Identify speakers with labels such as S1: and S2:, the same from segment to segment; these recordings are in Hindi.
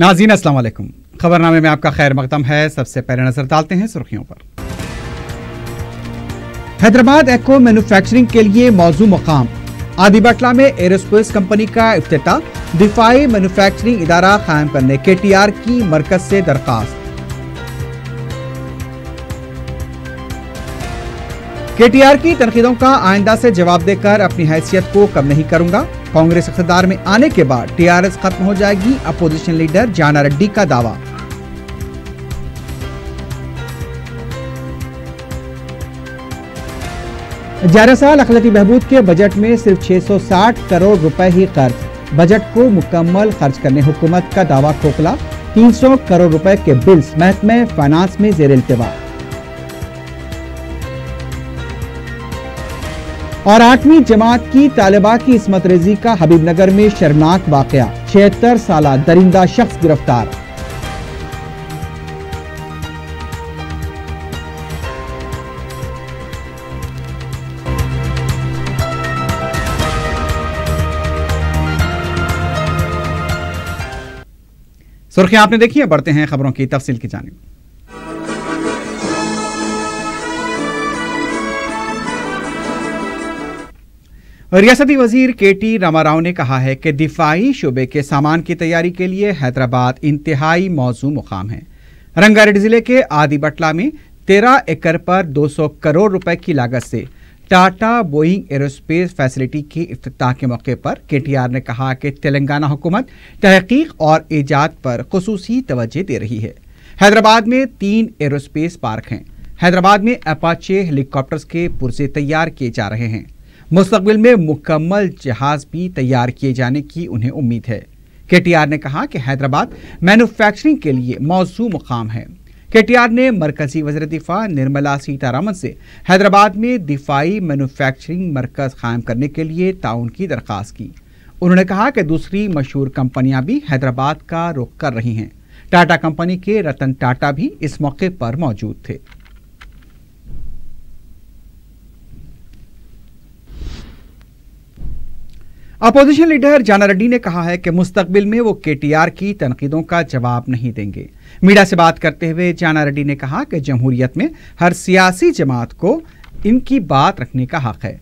S1: नाजीन असलम खबरनामे में आपका खैर मकदम है सबसे पहले नजर डालते हैं सुर्खियों पर हैदराबाद एक्को मैन्युफैक्चरिंग के लिए मौजू मकाम आदि बटला में एयरस्पेस कंपनी का अफ्त दिफाई मैन्युफैक्चरिंग इदारा कायम करने के टी आर की मरकज से दरखास्त केटीआर की तनकीदों का आइंदा से जवाब देकर अपनी हैसियत को कम नहीं करूंगा कांग्रेस अख्तदार में आने के बाद टीआरएस खत्म हो जाएगी अपोजिशन लीडर जाना रेड्डी का दावा ग्यारह साल अखलती बहबूद के बजट में सिर्फ 660 करोड़ रुपए ही खर्च बजट को मुकम्मल खर्च करने हुकूमत का दावा खोखला 300 करोड़ रुपए के बिल्स महकमे फाइनेंस में जेर इल्तवा और आठवीं जमात की तालिबा की इसमत रेजी का हबीबनगर में शर्मनाक वाक़ छिहत्तर साल दरिंदा शख्स गिरफ्तार सुर्खियां आपने देखी है बढ़ते हैं खबरों की तफसील की जानी रियासती वजीर के टी रामाव ने कहा है कि दिफाई शुबे के सामान की तैयारी के लिए हैदराबाद इंतहाई मौजू मुकाम है रंगारेड जिले के आदि बटला में तेरह एकड़ पर 200 करोड़ रुपए की लागत से टाटा बोइंग एरोस्पेस फैसिलिटी के अफ्ताह के मौके पर के टी आर ने कहा कि तेलंगाना हुकूमत तहकीक और ईजाद पर खसूस तोज्ह दे रही है हैदराबाद में तीन एरोस्पेस पार्क हैं हैदराबाद में अपाचे हेलीकॉप्टर्स के पुर्जे तैयार किए जा रहे हैं मुस्तबिल में मुकम्मल जहाज भी तैयार किए जाने की उन्हें उम्मीद है के ने कहा कि हैदराबाद मैन्युफैक्चरिंग के लिए मौजू मुकाम है के ने मरकजी वजर दिफा निर्मला सीतारामन से हैदराबाद में दिफाई मैन्युफैक्चरिंग मरकज कायम करने के लिए ताउन की दरख्वास्त की उन्होंने कहा कि दूसरी मशहूर कंपनियां भी हैदराबाद का रुख कर रही हैं टाटा कंपनी के रतन टाटा भी इस मौके पर मौजूद थे अपोजिशन लीडर जाना रेड्डी ने कहा है कि मुस्तकबिल में वो केटीआर की तनकीदों का जवाब नहीं देंगे मीडिया से बात करते हुए जाना रेड्डी ने कहा कि जमहूरियत में हर सियासी जमात को इनकी बात रखने का हक है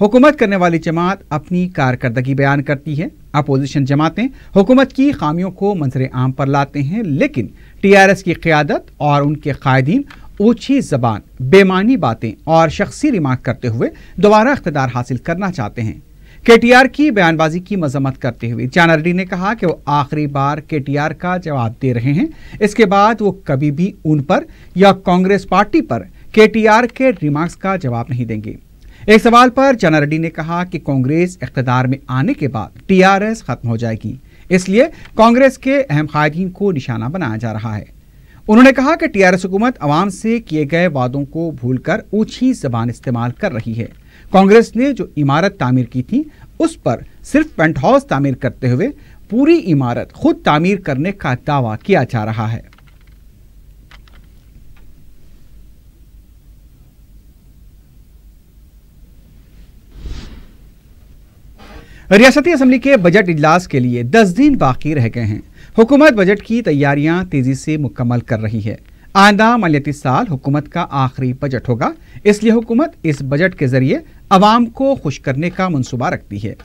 S1: हुकूमत करने वाली जमात अपनी कारकर्दगी बयान करती है अपोजिशन जमातें हुकूमत की खामियों को मंजर आम पर लाते हैं लेकिन टीआरएस की क्यादत और उनके कायदीन ऊंची जबान बेमानी बातें और शख्सी रिमार्क करते हुए दोबारा इकतदार हासिल करना चाहते हैं केटीआर की बयानबाजी की मजम्मत करते हुए जानारेड्डी ने कहा कि वो आखिरी बार केटीआर का जवाब दे रहे हैं इसके बाद वो कभी भी उन पर या कांग्रेस पार्टी पर केटीआर के रिमार्क्स का जवाब नहीं देंगे एक सवाल पर जानारेड्डी ने कहा कि कांग्रेस इकतदार में आने के बाद टीआरएस खत्म हो जाएगी इसलिए कांग्रेस के अहम कायदीन को निशाना बनाया जा रहा है उन्होंने कहा कि टीआरएस हुकूमत आवाम से किए गए वादों को भूलकर ऊंची जबान इस्तेमाल कर रही है कांग्रेस ने जो इमारत तामीर की थी उस पर सिर्फ पेंट हाउस तामीर करते हुए पूरी इमारत खुद तामीर करने का दावा किया जा रहा है रियासती असम्बली के बजट इजलास के लिए 10 दिन बाकी रह गए हैं हुकूमत बजट की तैयारियां तेजी से मुकम्मल कर रही है आंदा मालियाती साल हुकूमत का आखिरी बजट होगा इसलिए हुकूमत इस बजट के जरिए आवाम को खुश करने का मनसूबा रखती है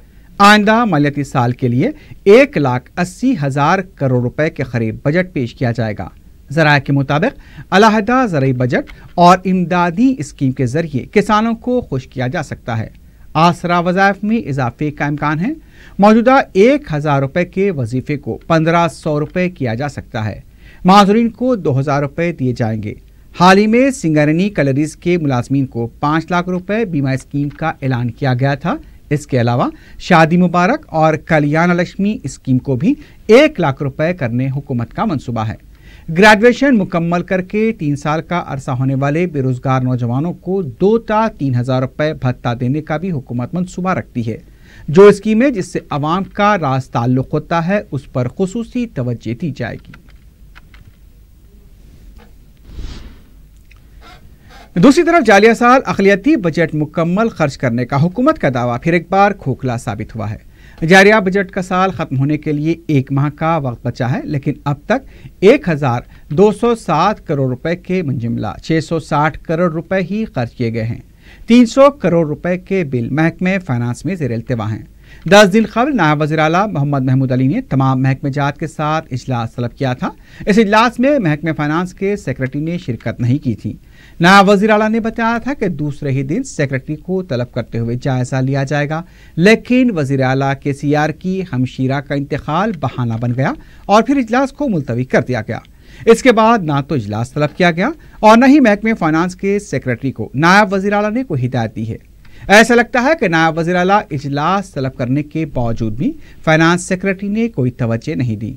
S1: आइंदा मालियाती साल के लिए एक लाख अस्सी हज़ार करोड़ रुपए के करीब बजट पेश किया जाएगा जरा के मुताबिक अलहदा ज़रूरी बजट और इमदादी स्कीम के ज़रिए किसानों को खुश किया जा सकता है आसरा वज़ायफ में इजाफे का इम्कान है मौजूदा एक हज़ार रुपए के वजीफे को पंद्रह सौ रुपये किया जा सकता है माजरीन को दो हज़ार रुपये दिए जाएंगे हाल ही में सिंगरनी कलरीज के मुलाजमीन को पाँच लाख रुपए बीमा स्कीम का ऐलान किया गया था इसके अलावा शादी मुबारक और कल्याण लक्ष्मी स्कीम को भी एक लाख रुपए करने हुकूमत का मंसूबा है ग्रेजुएशन मुकम्मल करके तीन साल का अरसा होने वाले बेरोजगार नौजवानों को दो ता तीन हज़ार रुपये भत्ता देने का भी हुकूमत मनसूबा रखती है जो स्कीमें जिससे आवाम का रास ताल्लुक होता है उस पर खसूसी तवज्जो दी जाएगी दूसरी तरफ जालिया साल अखिलती बजट मुकम्मल खर्च करने का हुकूमत का दावा फिर एक बार खोखला साबित हुआ है जारिया बजट का साल खत्म होने के लिए एक माह का वक्त बचा है लेकिन अब तक 1,207 करोड़ रुपए के मुंजमला 660 करोड़ रुपए ही खर्च किए गए हैं 300 करोड़ रुपए के बिल महकमे फाइनेंस में जेर हैं दस दिन कबल नायब वजी अला मोहम्मद महमूद अली ने तमाम महकमे जात के साथ इजलास तलब किया था इस इजलास में महकमे फाइनानस के सेक्रेटरी ने शिरकत नहीं की थी नायब वजी अला ने बताया था कि दूसरे ही दिन सेक्रेटरी को तलब करते हुए जायजा लिया जाएगा लेकिन वजी अला के सी आर की हमशीरा का इंतकाल बहाना बन गया और फिर इजलास को मुलतवी कर दिया गया इसके बाद ना तो इजलास तलब किया गया और न ही महकमे फाइनानस के सेक्रेटरी को नायब वजी अला ने कोई हिदायत दी है ऐसा लगता है कि नायब वजी अला इजलास तलब करने के बावजूद भी फाइनेंस सेक्रेटरी ने कोई तवज्जो नहीं दी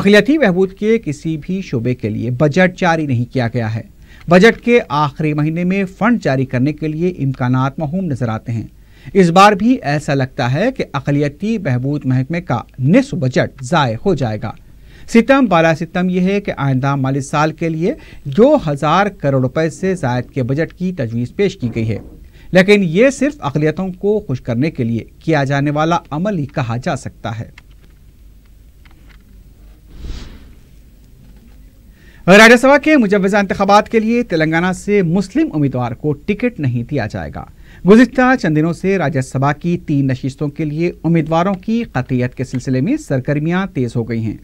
S1: अखिलती बहबूद के किसी भी शोबे के लिए बजट जारी नहीं किया गया है बजट के आखिरी महीने में फंड जारी करने के लिए इम्कान महूम नजर आते हैं इस बार भी ऐसा लगता है कि अकलीती बहबूद महकमे का निसफ बजट ज़ाय हो जाएगा सितम बाला सितम यह है कि आइंदा माली साल के लिए दो हज़ार करोड़ रुपए से जायद के बजट की तजवीज़ पेश की गई है लेकिन ये सिर्फ अकलीतों को खुश करने के लिए किया जाने वाला अमल ही कहा जा सकता है राज्यसभा के मुजवजा इंतबात के लिए तेलंगाना से मुस्लिम उम्मीदवार को टिकट नहीं दिया जाएगा गुजशत चंद दिनों से राज्यसभा की तीन नशिस्तों के लिए उम्मीदवारों की कतियत के सिलसिले में सरगर्मियां तेज हो गई हैं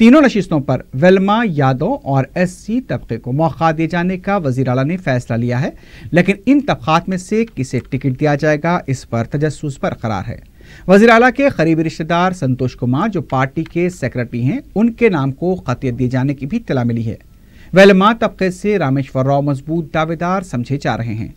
S1: तीनों नशिस्तों पर वेलमा यादव और एस सी तबके को मौका दिए जाने का वजीर अला ने फैसला लिया है लेकिन इन तबकात में से किसे टिकट दिया जाएगा इस पर तजस बरकरार है वजीर अला के करीबी रिश्तेदार संतोष कुमार जो पार्टी के सेक्रेटरी हैं उनके नाम को खतियत दिए जाने की भी तला मिली है वेलमा तबके से रामेश्वर राव मजबूत दावेदार समझे जा रहे हैं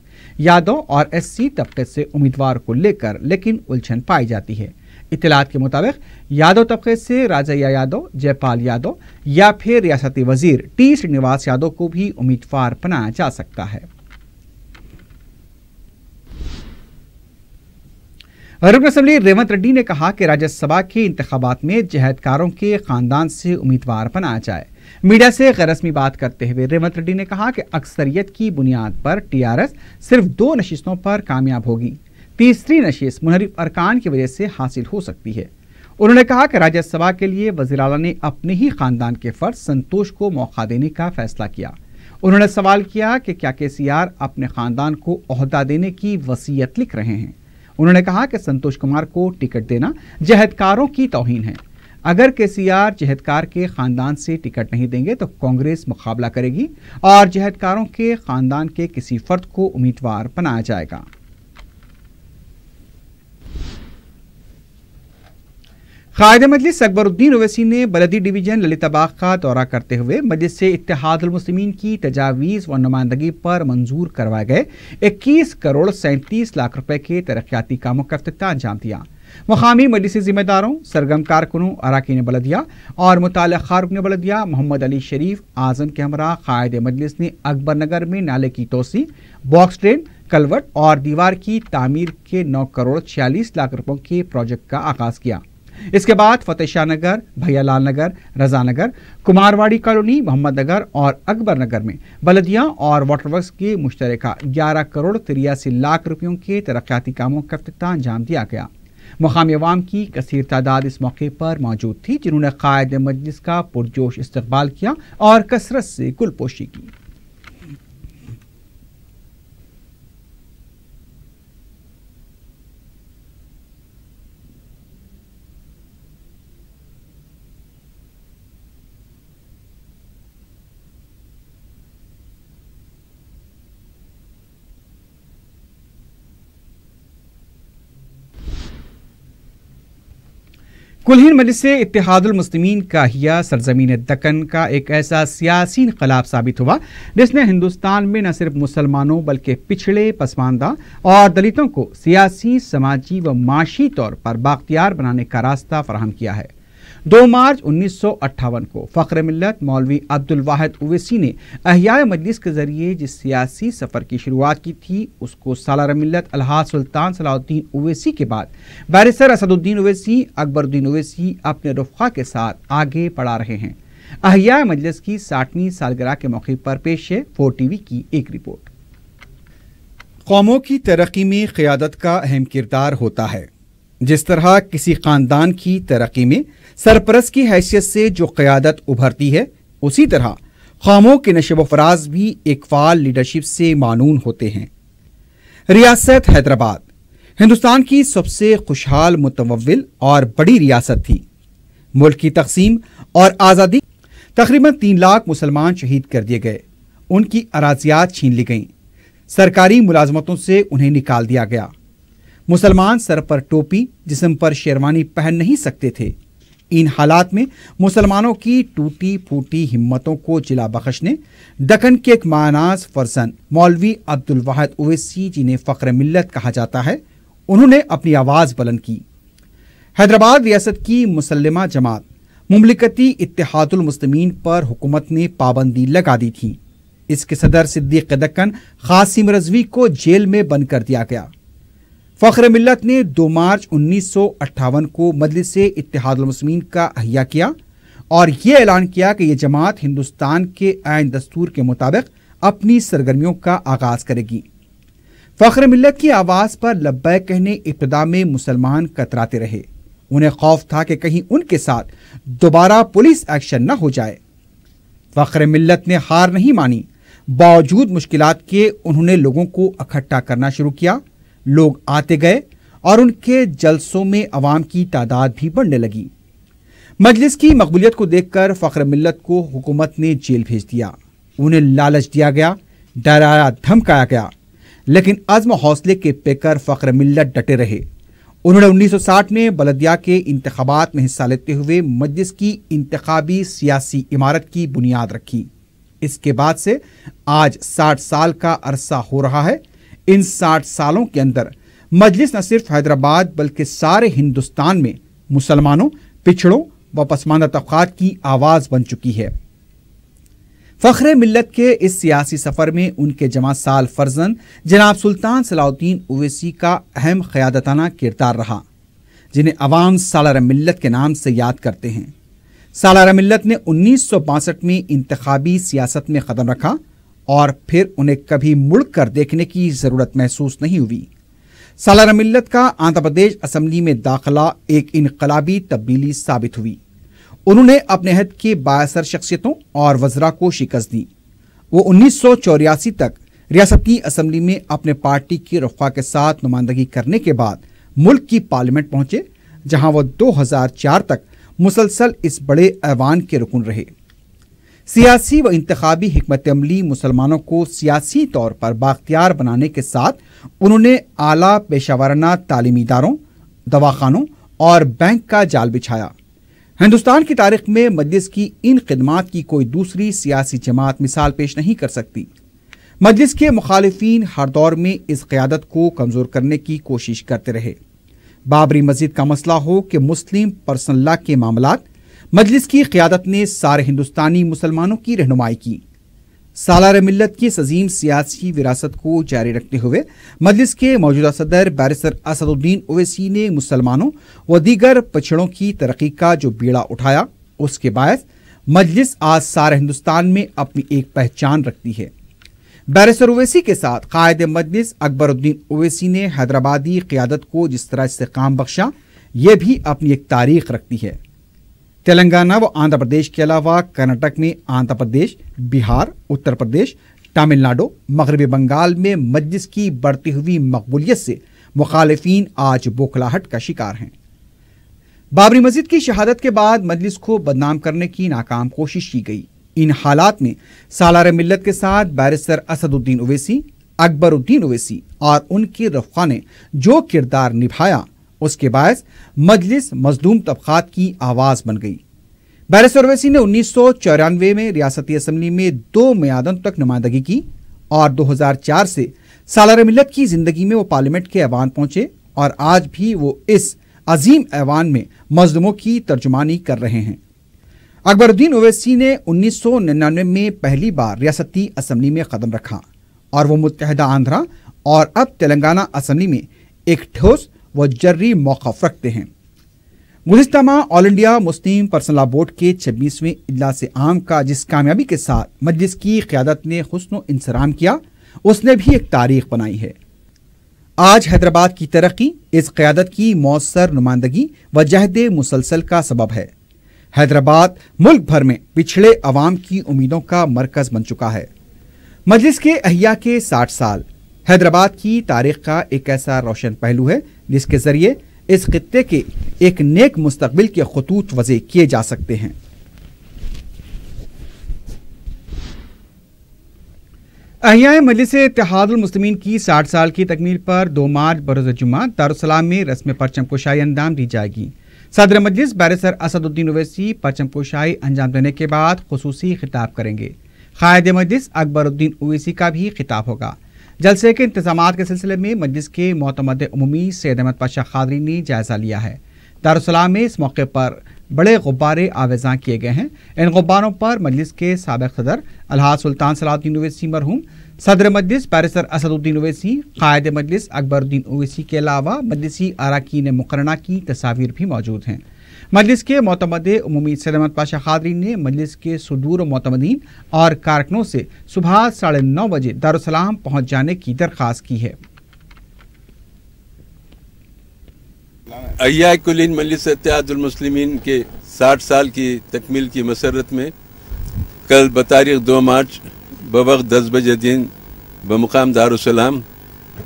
S1: यादव और एस सी तबके से उम्मीदवार को लेकर लेकिन उलझन पाई जाती है इतलात के मुताबिक यादव तबके से राजैया यादव जयपाल यादव या फिर रियासती वजीर टी श्रीनिवास यादव को भी उम्मीदवार बनाया जा सकता है रुकन असम्बली रेवंत रेड्डी ने कहा कि राज्यसभा के इंतबात में जहदकारों के खानदान से उम्मीदवार बनाया जाए मीडिया से गैररस्मी बात करते हुए रेवंत रेड्डी ने कहा कि अक्सरियत की बुनियाद पर टीआरएस सिर्फ दो नशिस्तों पर कामयाब होगी तीसरी नशीस मुनहरिफ अरकान की वजह से हासिल हो सकती है उन्होंने कहा कि राज्यसभा के लिए वजीर अला ने अपने ही खानदान के फर्ज संतोष को मौका देने का फैसला किया उन्होंने सवाल किया कि क्या के सी आर अपने खानदान को अहदा देने की वसीयत लिख रहे हैं उन्होंने कहा कि संतोष कुमार को टिकट देना जहदकारों की तोहन है अगर के सी आर जहदकार के खानदान से टिकट नहीं देंगे तो कांग्रेस मुकाबला करेगी और जहदकारों के खानदान के किसी फर्द को उम्मीदवार बनाया जाएगा कायद मजलिस अकबरुद्दीन ओवैसी ने बलदी डिवीजन ललिताबाग का दौरा करते हुए मजलिस से की तजावीज़ व नुमाइंदगी पर मंजूर करवाए गए इक्कीस करोड़ सैंतीस लाख रुपए के तरक्याती कामों का अफ्तः अंजाम दिया मकामी मजलिस जिम्मेदारों सरगम कारकुनों अरकान बलदिया और खारुक ने बलदिया मोहम्मद अली शरीफ आजम के हमरा कायद मजलिस ने अकबर नगर में नाले की तोसी बॉक्स ट्रेन कलवट और दीवार की तामीर के नौ करोड़ छियालीस लाख रुपयों के प्रोजेक्ट का आगाज़ किया इसके बाद फतेह शाह नगर भैयालाल नगर रजानगर कुमारवाड़ी कॉलोनी मोहम्मद नगर और अकबर नगर में बलदिया और वाटरवर्क के मुश्तरका ग्यारह करोड़ तिरासी लाख रुपयों के तरक्याती कामों का अफ्ताह अंजाम दिया गया मुकामी अवाम की कसर तादाद इस मौके पर मौजूद थी जिन्होंने कायद मजलिस का पुरजोश इस्तबाल किया और कसरत से गुलपोशी की कुलहीन मजलिस मुस्लिमीन का हिया सरजमीन दक्कन का एक ऐसा सियासी इनकलाब साबित हुआ जिसने हिंदुस्तान में न सिर्फ मुसलमानों बल्कि पिछड़े पसमानदा और दलितों को सियासी समाजी व माशी तौर पर बाख्तियार बनाने का रास्ता फराहम किया है दो मार्च उन्नीस को फ़ख्र मिलत मौलवी अब्दुल वाहिद उवैसी ने अहिया मजलिस के ज़रिए जिस सियासी सफ़र की शुरुआत की थी उसको सालार मिलत अल्हा सुल्तान सलाउद्दीन उवैसी के बाद बैरिसर असदुद्दीन उवैसी अकबरुद्दीन उवैसी अपने रुखा के साथ आगे बढ़ा रहे हैं अहिया मजलिस की साठवीं सालगराह के मौके पर पेश है फोर टीवी की एक रिपोर्ट कौमों की तरक्की में क़्यादत का अहम किरदार होता है जिस तरह किसी खानदान की तरक्की में सरपरस की हैसियत से जो क़्यादत उभरती है उसी तरह खामों के नशब फराज भी एक फाल लीडरशिप से मानून होते हैं रियासत हैदराबाद हिंदुस्तान की सबसे खुशहाल मुतवल और बड़ी रियासत थी मुल्क की तकसीम और आज़ादी तकरीबन तीन लाख मुसलमान शहीद कर दिए गए उनकी अराजियात छीन ली गईं सरकारी मुलाजमतों से उन्हें निकाल दिया गया मुसलमान सर पर टोपी जिसम पर शेरवानी पहन नहीं सकते थे इन हालात में मुसलमानों की टूटी फूटी हिम्मतों को जिला बख्शने दखन के एक मानाज फरसन मौलवी अब्दुल वाहद ओवैसी जिन्हें फ़ख्र मिल्लत कहा जाता है उन्होंने अपनी आवाज़ बुलंद की हैदराबाद रियासत की मुसलमा जमात मुमलिकती इतिहादुलमसलमिन पर हुकूमत ने पाबंदी लगा दी थी इसके सदर सिद्दीक दक्कन कासिम रजवी को जेल में बंद कर दिया गया फ़ख्र मिलत ने 2 मार्च उन्नीस को से इतिहादलमसमिन का अहिया किया और यह ऐलान किया कि यह जमात हिंदुस्तान के आयन दस्तूर के मुताबिक अपनी सरगर्मियों का आगाज़ करेगी फ़ख्र मिलत की आवाज़ पर लब्बै कहने इब्तदा में मुसलमान कतराते रहे उन्हें खौफ था कि कहीं उनके साथ दोबारा पुलिस एक्शन न हो जाए फ़ख्र मिलत ने हार नहीं मानी बावजूद मुश्किल के उन्होंने लोगों को इकट्ठा करना शुरू किया लोग आते गए और उनके जलसों में अवाम की तादाद भी बढ़ने लगी मजलिस की मकबूलियत को देखकर फ़ख्र मिलत को हुकूमत ने जेल भेज दिया उन्हें लालच दिया गया डराया धमकाया गया लेकिन अज़म हौसले के पेकर फ़ख्र मिलत डटे रहे उन्होंने 1960 में बलदिया के इंतबात में हिस्सा लेते हुए मजलिस की इंतबी सियासी इमारत की बुनियाद रखी इसके बाद से आज 60 साल का अरसा हो रहा है इन साठ सालों के अंदर मजलिस न सिर्फ हैदराबाद बल्कि सारे हिंदुस्तान में मुसलमानों पिछड़ों व पसमानदा तबकात की आवाज़ बन चुकी है फखरे मिलत के इस सियासी सफ़र में उनके जमा साल फर्जन जनाब सुल्तान सलाउद्दीन ओवैसी का अहम क़्यादताना किरदार रहा जिन्हें अवाम सालार मिलत के नाम से याद करते हैं सालार मिलत ने उन्नीस सौ बासठ में इंतबी सियासत में कदम रखा और फिर उन्हें कभी मुड़कर देखने की जरूरत महसूस नहीं हुई सालाना मिल्लत का आंध्र प्रदेश असम्बली में दाखिला एक इनकलाबी तब्दीली साबित हुई उन्होंने अपने हद के बासर शख्सियतों और वजरा को शिकस्त दी वो उन्नीस तक रियासती असम्बली में अपने पार्टी की रफा के साथ नुमाइंदगी करने के बाद मुल्क की पार्लियामेंट पहुंचे जहां वो 2004 तक मुसलसल इस बड़े ऐवान के रुकन रहे सियासी व इंतबी हमत अमली मुसलमानों को सियासी तौर पर बाख्तियार बनाने के साथ उन्होंने आला पेशावराना तालीमी इदारों दवाखानों और बैंक का जाल बिछाया हिंदुस्तान की तारीख में मजलिस की इन खदमात की कोई दूसरी सियासी जमात मिसाल पेश नहीं कर सकती मजलिस के मुखालफी हर दौर में इस क्यादत को कमज़ोर करने की कोशिश करते रहे बाबरी मस्जिद का मसला हो कि मुस्लिम पर्सनल के मामला मजलिस की क्यादत ने सारे हिंदुस्तानी मुसलमानों की रहनुमाई की सालार मिलत की सजीम अजीम सियासी विरासत को जारी रखते हुए मजलिस के मौजूदा सदर बैरिसर असदुद्दीन ओवैसी ने मुसलमानों व दीगर पछड़ों की तरक्की का जो बीड़ा उठाया उसके बायस मजलिस आज सारे हिंदुस्तान में अपनी एक पहचान रखती है बैरिसर ओवैसी के साथ कायद मजलिस अकबरुद्दीन ओवैसी ने हैदराबादी क्यादत को जिस तरह से काम बख्शा यह भी अपनी एक तारीख रखती है तेलंगाना व आंध्र प्रदेश के अलावा कर्नाटक में आंध्र प्रदेश बिहार उत्तर प्रदेश तमिलनाडु मगरबी बंगाल में मजलिस की बढ़ती हुई मकबूलियत से मुखालफन आज बोखलाहट का शिकार हैं बाबरी मस्जिद की शहादत के बाद मजलिस को बदनाम करने की नाकाम कोशिश की गई इन हालात में सालार मिलत के साथ बैरिस्टर असदुद्दीन ओवैसी अकबरुद्दीन ओवैसी और उनके रफा ने जो किरदार निभाया उसके बायस मजलिस मजलूम तबकात की आवाज़ बन गई बैरिस ओरवैसी ने उन्नीस में रियासती असम्बली में दो मियादों तक नुमाइंदगी की और 2004 से सालार मिलत की ज़िंदगी में वो पार्लियामेंट के ऐवान पहुंचे और आज भी वो इस अजीम ऐवान में मजलूमों की तर्जुमानी कर रहे हैं अकबरुद्दीन ओवैसी ने 1999 में पहली बार रियासती असम्बली में कदम रखा और वो मुतहदा आंध्रा और अब तेलंगाना असम्बली में एक ठोस व जर्री मौकफ रखते हैं गुजशत माह all India Muslim personal law board के छब्बीसवें इजलास आम का जिस कामयाबी के साथ मजलिस की क्यादत ने हसन इंसराम किया उसने भी एक तारीख बनाई है आज हैदराबाद की तरक्की इस क्यादत की मौसर नुमाइंदगी व जहद मुसलसल का सबब है हैदराबाद मुल्क भर में पिछड़े अवाम की उम्मीदों का मरकज बन चुका है मजलिस के अहिया के साठ साल हैदराबाद की तारीख का एक ऐसा रोशन पहलू है जिसके ज़रिए इस खत्े के एक नेक मुस्तबिल के खतूत वज़े किए जा सकते हैं अहिया मजलिस इतिहादमसलमिन की साठ साल की तकमील पर दो मार्च बरोज़ जुमा दारुसलाम में रस्म परचम कोशाई अंजाम दी जाएगी सदर मजलिस बैरसर असदुद्दीन ओवैसी परचम कोशाई अंजाम देने के बाद खसूसी खिताब करेंगे कायद मजलिस अकबरुद्दीन ओवैसी का भी खिताब होगा जलसे के इंतजाम के सिलसिले में मजलिस के मोतमद अमूमी सैद अहमद पाशा खादरी ने जायज़ा लिया है दारसलाम में इस मौके पर बड़े गुब्बारे आवेजा किए गए हैं इन गुब्बारों पर मजलिस के सबक सदर अलहा सुल्तान सलाउद्दीन ओवैसी मरहूम सदर मजलिस पैरसर असदुद्दीन ओवैसी कायद मजलिस अकबरुद्दीन ओवैसी के अलावा मजलिसी अरकान मुकरना की तस्वीर भी मौजूद हैं मजलिस के मोतमद उमूमी सदमत पाशा खादरी ने मजलिस के सदूर मतमदीन और कारकनों से सुबह साढ़े नौ बजे दारुसलाम पहुँच जाने की दरख्वास्त की है
S2: साठ मलिस के 60 साल की तकमील की मसरत में कल बतारीख दो मार्च बवक दस बजे दिन बमकाम दारुसलाम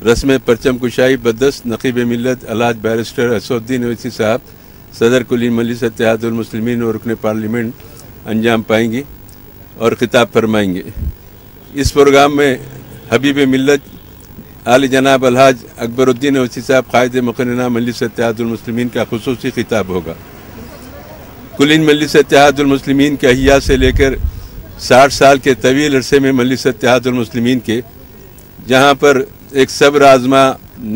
S2: रस्म परचम कुशाई बदस नकीब मिलत अलाज बैरिस्टर असुद्दीन अवैसी साहब सदर कुल मलिस सत्यादुलमसलमिन और रुकन पार्लियामेंट अंजाम पाएंगे और ख़िताब फरमाएंगे इस प्रोग्राम में हबीब मिलत आल जनाब अलहाज अकबरुद्दीन अवसी साहब कायद मकरना मलिस सत्यादुलमसलमिन का खसूस खिताब होगा कुलीन मलिस सत्यादुलमसलमिन के अहिया से लेकर साठ साल के तवील अरसे में मलिस सत्यादुलमसलमिन के जहाँ पर एक सब्र आजमा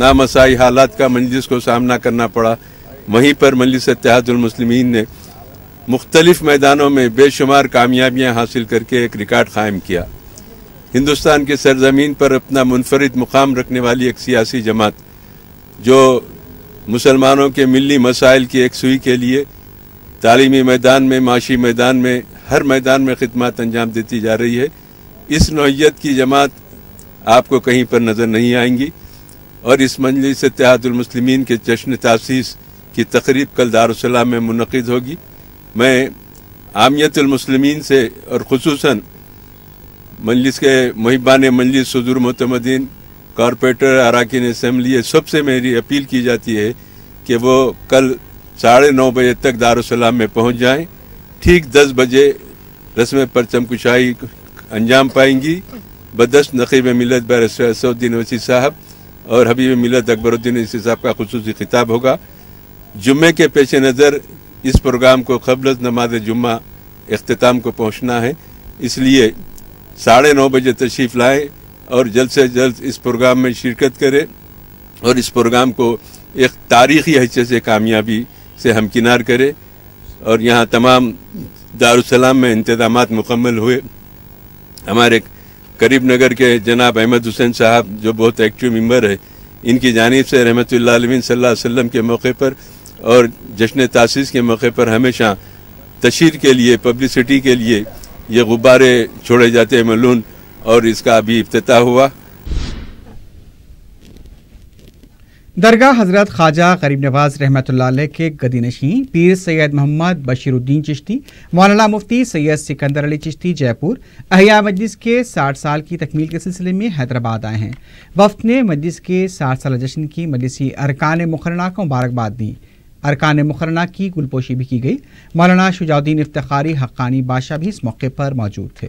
S2: नामसाई हालात का मंजिस को सामना करना पड़ा वहीं पर मजलिस मुस्लिमीन ने मुख्तलिफ मैदानों में बेशुमार कामयाबियाँ हासिल करके एक रिकॉर्ड कायम किया हिंदुस्तान की सरजमीन पर अपना मुनफरद मुकाम रखने वाली एक सियासी जमात जो मुसलमानों के मिली मसाइल की एक सुई के लिए तालीमी मैदान में माशी मैदान में हर मैदान में खदमात अंजाम देती जा रही है इस नौीयत की जमात आपको कहीं पर नज़र नहीं आएंगी और इस मंजिल से तहतुलमसलिमिन के जश्न तसीस की तकरीब कल दारुसलाम में मुनद होगी मैं आमियतमसलमिन से और खसूस मजलिस के महिबान मजलिस सदूर मतमदीन कॉरपोरेटर अरकान इसम्बली सबसे मेरी अपील की जाती है कि वो कल साढ़े नौ बजे तक दारुसलाम में पहुँच जाएँ ठीक दस बजे रस्म परचम कुशाही अंजाम पाएंगी बदस नकीब मिलत बरसुद्दीन वसी साहब और हबीब मिलत अकबरुद्दीन वसी साहब का खसूस खिताब होगा जुम्मे के पेश नज़र इस प्रोग्राम को कबल नमाज जुम्मा अख्ताम को पहुँचना है इसलिए साढ़े नौ बजे तशरीफ़ लाएँ और जल्द से जल्द इस प्रोग्राम में शिरकत करें और इस प्रोग्राम को एक तारीखी हिस्से से कामयाबी से हमकिनार करें और यहाँ तमाम दारुसलाम में इंतजाम मुकम्मल हुए हमारे करीब नगर के जनाब अहमद हुसैन साहब जो बहुत एक्टिव मेम्बर है इनकी जानब से रहमत आलमीन सल वसम के मौके पर और जश्न तासीस के मौके पर हमेशा तशहर के लिए पब्लिसिटी के लिए ये गुब्बारे छोड़े जाते हैं मलून और इसका अभी अफ्ताह हुआ
S1: दरगाह हजरत ख्वाजा गरीब नवाज रहमत के गदी नशीं पीर सैयद मोहम्मद बशीरुद्दीन चिश्ती मौलाना मुफ्ती सैयद सिकंदर अली चिश्ती जयपुर अहिया मजलिस के साठ साल की तकमील के सिलसिले में हैदराबाद आए हैं वफ्त ने मजलिस के साठ साल जश्न की मजलिसी अरकान मुखरना को मुबारकबाद दी अरकान मुकरना की गुलपोशी भी की गई मौलाना शुजाउद्दीन इफ्तारी हक्कानी बादशाह भी इस मौके पर मौजूद थे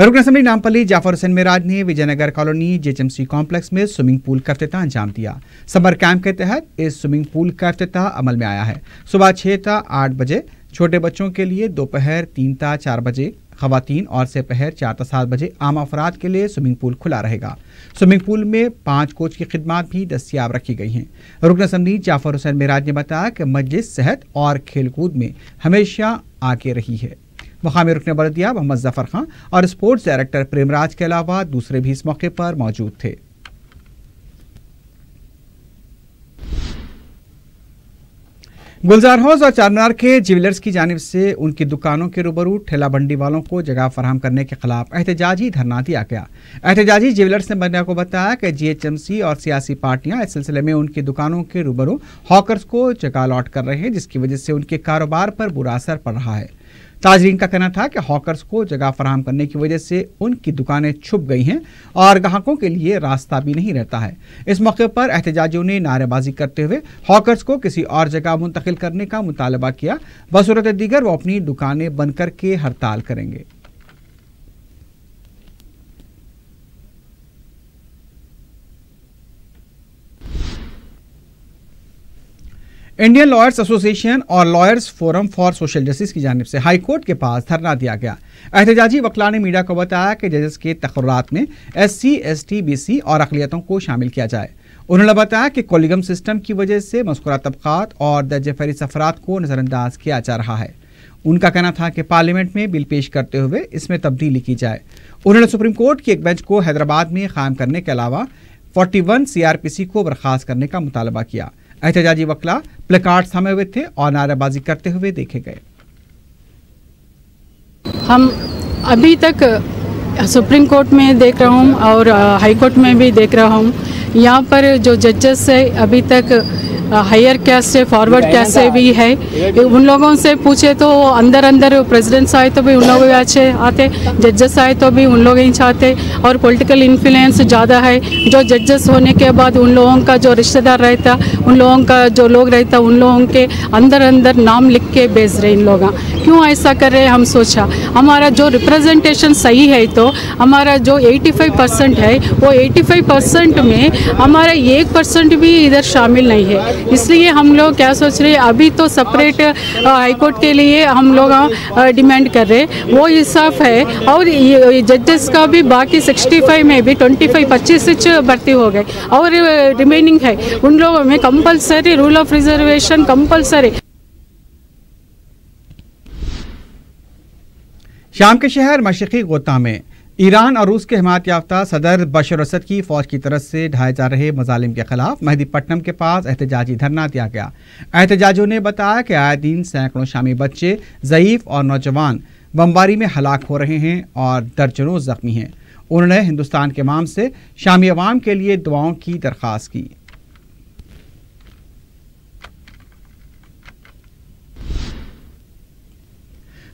S1: रुकन असम्बली नामपल्ली जाफर हुसैन मिराज ने विजयनगर कॉलोनी जेएचएमसी कॉम्प्लेक्स में स्विमिंग पूल का अफ्तः अंजाम दिया समर कैंप के तहत इस स्विमिंग पूल का अफ्तः अमल में आया है सुबह छह ता आठ बजे छोटे बच्चों के लिए दोपहर तीन ता चार बजे खातन और से पहर चार से सात बजे आम अफराद के लिए स्विमिंग पूल खुला रहेगा स्विमिंग पूल में पाँच कोच की खिदमत भी दस्तियाब रखी गई हैं रुकन समी जाफर हुसैन मेराज ने बताया कि मजलिस सेहत और खेलकूद में हमेशा आगे रही है मकामी रुकन बलदिया मोहम्मद जफर खां और स्पोर्ट्स डायरेक्टर प्रेमराज के अलावा दूसरे भी इस मौके पर मौजूद थे गुलजार हाउस और चारमीनार के ज्वेलर्स की जानब से उनकी दुकानों के रूबरू ठेला बंडी वालों को जगह फराम करने के खिलाफ एहतजाजी धरना दिया गया एहतजाजी ज्वेलर्स ने मीडिया को बताया कि जीएचएमसी और सियासी पार्टियां इस सिलसिले में उनकी दुकानों के रूबरू हॉकर्स को जगह अलॉट कर रहे हैं जिसकी वजह से उनके कारोबार पर बुरा असर पड़ रहा है ताजरीन का कहना था कि हॉकर्स को जगह फराहम करने की वजह से उनकी दुकानें छुप गई हैं और ग्राहकों के लिए रास्ता भी नहीं रहता है इस मौके पर एहतजाजियों ने नारेबाजी करते हुए हॉकर्स को किसी और जगह मुंतकिल करने का मुतालबा किया बसूरत दीगर वो अपनी दुकानें बंद करके हड़ताल करेंगे इंडियन लॉयर्स एसोसिएशन और lawyers forum for social justice की जानब से हाईकोर्ट के पास धरना दिया गया एहतजाजी वकला ने मीडिया को बताया कि जजेस के तकर्रात में S C S T B C और अकलीतों को शामिल किया जाए उन्होंने बताया कि कोलिगम सिस्टम की वजह से मस्कुरा तबकात और दर्ज फहरिस्त अफराद को नज़रअंदाज किया जा रहा है उनका कहना था कि पार्लियामेंट में बिल पेश करते हुए इसमें तब्दीली की जाए उन्होंने सुप्रीम कोर्ट की एक बेंच को हैदराबाद में कायम करने के अलावा 41 सीआरपीसी को बर्खास्त करने का मुतालबा किया एहतजाजी वकला प्लेकार्ड थामे हुए थे और नारेबाजी करते हुए देखे गए
S3: हम अभी तक सुप्रीम कोर्ट में देख रहा हूँ और हाई कोर्ट में भी देख रहा हूँ यहाँ पर जो जजेस है अभी तक हायर कैस्ट से फॉरवर्ड कैस्ट से भी है उन लोगों से पूछे तो अंदर अंदर प्रेसिडेंट्स आए तो भी उन लोग अच्छे आते जजेस आए तो भी उन लोग ही चाहते और पॉलिटिकल इन्फ्लुएंस ज़्यादा है जो जजेस होने के बाद उन लोगों का जो रिश्तेदार रहता उन लोगों का जो लोग रहता उन लोगों के अंदर अंदर नाम लिख के भेज रहे इन लोग क्यों ऐसा कर रहे हम सोचा हमारा जो रिप्रेजेंटेशन सही है तो हमारा जो 85 परसेंट है वो 85 परसेंट में हमारा एक परसेंट भी इधर शामिल नहीं है इसलिए हम लोग क्या सोच रहे अभी तो सेपरेट हाईकोर्ट के लिए हम लोग डिमांड कर रहे हैं वो इंसाफ है और जजेस का भी बाकी सिक्सटी फाइव में भी ट्वेंटी फाइव पच्चीस भर्ती हो गए और रिमेनिंग है उन लोगों में compulsory rule of reservation compulsory
S1: शाम के शहर मशीकी गोता में ईरान और रूस के हमायत याफ्ता सदर बशर असद की फौज की तरफ से ढाए जा रहे मजालिम के खिलाफ मेहदीपट्टनम के पास एहतजाजी धरना दिया गया एहतजाजों ने बताया कि आए दिन सैकड़ों शामी बच्चे ज़यीफ और नौजवान बमबारी में हलाक हो रहे हैं और दर्जनों जख्मी हैं उन्होंने हिंदुस्तान के माम से शामी अवाम के लिए दुआओं की दरख्वास्त की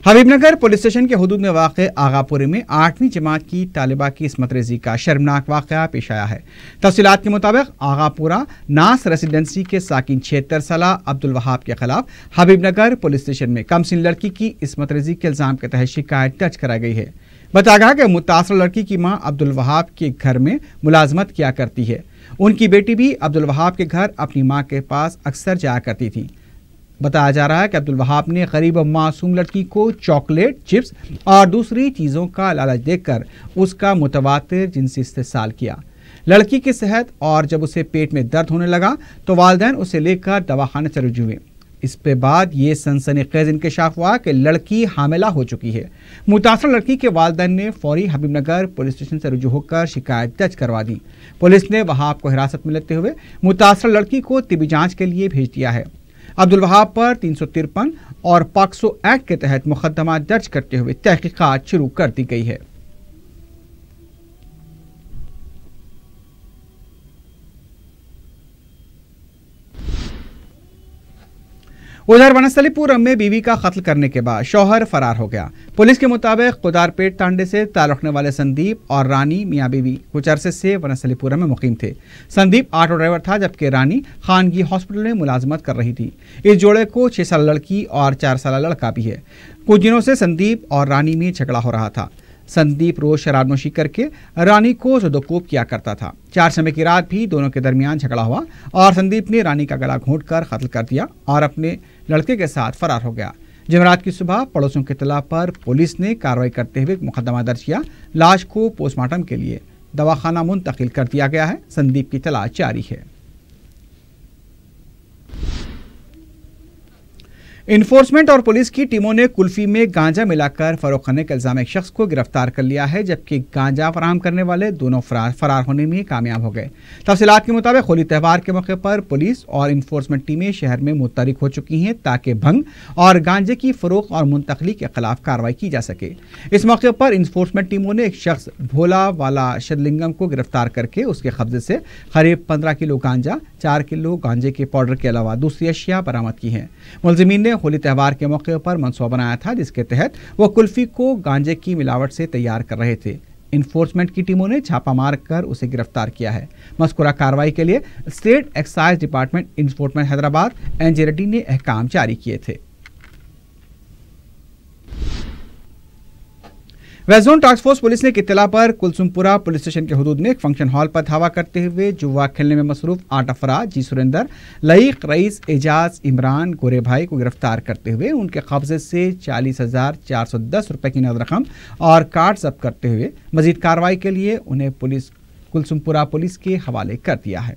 S1: हबीबनगर पुलिस स्टेशन के हदूद में वाक़ आगापुरे में आठवीं जमात की तालिबा की इसमत रेजी का शर्मनाक वाक़ पेश आया है तफसीत के मुताबिक आगापुरा नास रेसिडेंसी के साकिन छिहत्तर साल अब्दुल वहाब के खिलाफ हबीबनगर पुलिस स्टेशन में कमसिन लड़की की इसमत रेजी के इल्ज़ाम के तहत शिकायत दर्ज कराई गई है बताया गया कि मुतासर लड़की की माँ अब्दुल वहाब के घर में मुलाजमत किया करती है उनकी बेटी भी अब्दुल वहाब के घर अपनी माँ के पास अक्सर जाया करती थी बताया जा रहा है कि अब्दुल वहाब ने गरीब मासूम लड़की को चॉकलेट चिप्स और दूसरी चीज़ों का लालच देकर उसका मुतवातर जिनसी इस्तेसाल किया लड़की की सेहत और जब उसे पेट में दर्द होने लगा तो वालदेन उसे लेकर दवाखाना से जुए हुए इसके बाद ये सनसनी खेज इंकशाफ हुआ कि लड़की हामिला हो चुकी है मुतासर लड़की के वालदेन ने फौरी हबीबनगर पुलिस स्टेशन से रुजू होकर शिकायत दर्ज करवा दी पुलिस ने वहां आपको हिरासत में लेते हुए मुतासर लड़की को तिबी जांच के लिए भेज दिया है अब्दुल वहाब पर तीन और पाक्सो एक्ट के तहत मुकदमा दर्ज करते हुए तहकीकत शुरू कर दी गई है उधर वनस्थलीपुरम में बीवी का कत्ल करने के बाद शौहर फरार हो गया पुलिस के मुताबिक कुदारपेट तांडे से ताल्लुक रखने वाले संदीप और रानी मियाँ बीवी कुछ अरसे से वनस्थलीपुरम में मुकीम थे संदीप ऑटो ड्राइवर था जबकि रानी खानगी हॉस्पिटल में मुलाजमत कर रही थी इस जोड़े को छह साल लड़की और चार साल लड़का भी है कुछ दिनों से संदीप और रानी में झगड़ा हो रहा था संदीप रोज शराब नोशी करके रानी को सदोकोप किया करता था चार समय की रात भी दोनों के दरमियान झगड़ा हुआ और संदीप ने रानी का गला घोंट कर कत्ल कर दिया और अपने लड़के के साथ फरार हो गया जमरात की सुबह पड़ोसियों के तलाब पर पुलिस ने कार्रवाई करते हुए मुकदमा दर्ज किया लाश को पोस्टमार्टम के लिए दवाखाना मुंतकिल कर दिया गया है संदीप की तलाश जारी है इन्फोर्समेंट और पुलिस की टीमों ने कुल्फी में गांजा मिलाकर फरोख करने के इल्जाम एक शख्स को गिरफ्तार कर लिया है जबकि गांजा फराम करने वाले दोनों फरार फरार होने में कामयाब हो गए तफसीत के मुताबिक होली त्यौहार के मौके पर पुलिस और इन्फोर्समेंट टीमें शहर में मुतरक हो चुकी हैं ताकि भंग और गांजे की फरोख और मुंतकली के खिलाफ कार्रवाई की जा सके इस मौके पर इन्फोर्समेंट टीमों ने एक शख्स भोला वाला शदलिंगम को गिरफ्तार करके उसके कब्जे से करीब पंद्रह किलो गांजा चार किलो गांजे के पाउडर के अलावा दूसरी अशिया बरामद की है मुलजमीन ने ने होली त्यौहार के मौके पर मनसूबा बनाया था जिसके तहत वो कुल्फी को गांजे की मिलावट से तैयार कर रहे थे इन्फोर्समेंट की टीमों ने छापा मार कर उसे गिरफ्तार किया है मस्कुरा कार्रवाई के लिए state excise department enforcement Hyderabad एनजेरेटी ने अहकाम जारी किए थे वेस्ट टास्क फोर्स पुलिस ने एक इतला पर कुलसुमपुरा पुलिस स्टेशन के हदूद में एक फंक्शन हॉल पर धावा करते हुए जुआ खेलने में मसरूफ आठ अफरा जी सुरेंदर लईक रईस एजाज इमरान गोरे भाई को गिरफ्तार करते हुए उनके कब्जे से चालीस हजार चार सौ दस रुपये की नद रकम और कार्ड जब्त करते हुए मजीद कार्रवाई के लिए उन्हें पुलिस कुलसुमपुरा पुलिस के हवाले कर दिया है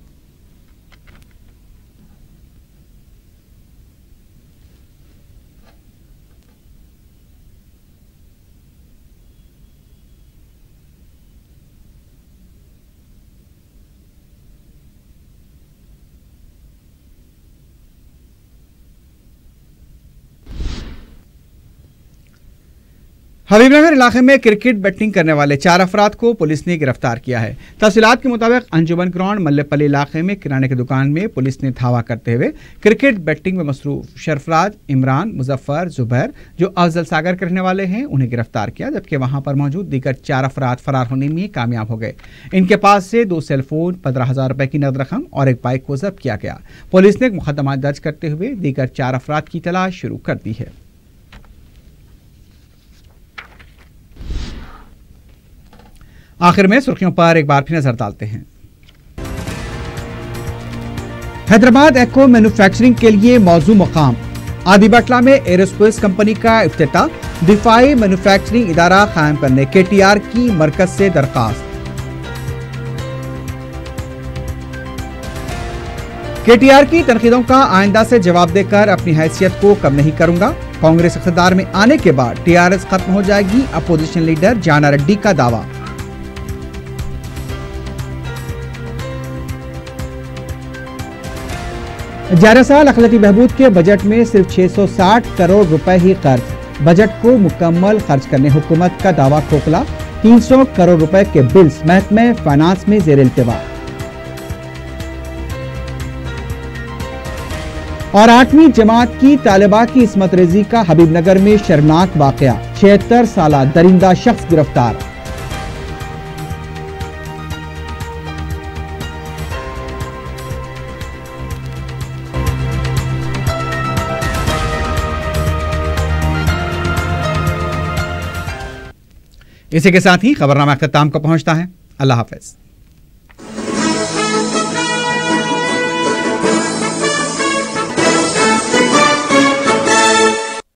S1: हबीबनगर इलाके में क्रिकेट बैटिंग करने वाले चार अफराद को पुलिस ने गिरफ्तार किया है तफसीत के मुताबिक अंजुमन ग्राउंड मल्लेपल्ली इलाके में किराने की दुकान में पुलिस ने धावा करते हुए क्रिकेट बैटिंग में मसरूफ शरफराज इमरान मुजफ्फर जुबैर जो अफजल सागर के रहने वाले हैं उन्हें गिरफ्तार किया जबकि वहां पर मौजूद दीगर चार अफराद फरार होने में कामयाब हो गए इनके पास से दो सेलफोन पंद्रह हज़ार रुपये की नद रकम और एक बाइक को जब्त किया गया पुलिस ने मुकदमा दर्ज करते हुए दीगर चार अफराद की तलाश शुरू कर दी है आखिर में सुर्खियों पर एक बार फिर नजर डालते हैं हैदराबाद एक्ो मैन्युफैक्चरिंग के लिए मौजू मकाम आदि बटला में एरोस्पेस कंपनी का अफ्त दिफाई मैन्युफैक्चरिंग इदारा कायम करने के टी आर की मरकज से दरखास्त के टी आर की तनकीदों का आइंदा से जवाब देकर अपनी हैसियत को कम नहीं करूंगा कांग्रेस अख्तदार में आने के बाद टी आर एस खत्म हो जाएगी अपोजिशन लीडर जाना रेड्डी का दावा ग्यारह साल अखलती बहबूद के बजट में सिर्फ 660 करोड़ रुपए ही खर्च बजट को मुकम्मल खर्च करने हुकूमत का दावा खोखला 300 करोड़ रुपए के बिल्स महकमे फाइनेंस में जेर इल्तवा और आठवीं जमात की तालिबा की इसमत रेजी का हबीबनगर में शर्मनाक वाकया छिहत्तर साल दरिंदा शख्स गिरफ्तार इसी के साथ ही खबरनामा अख्ताम को पहुंचता है अल्लाह हाफिज़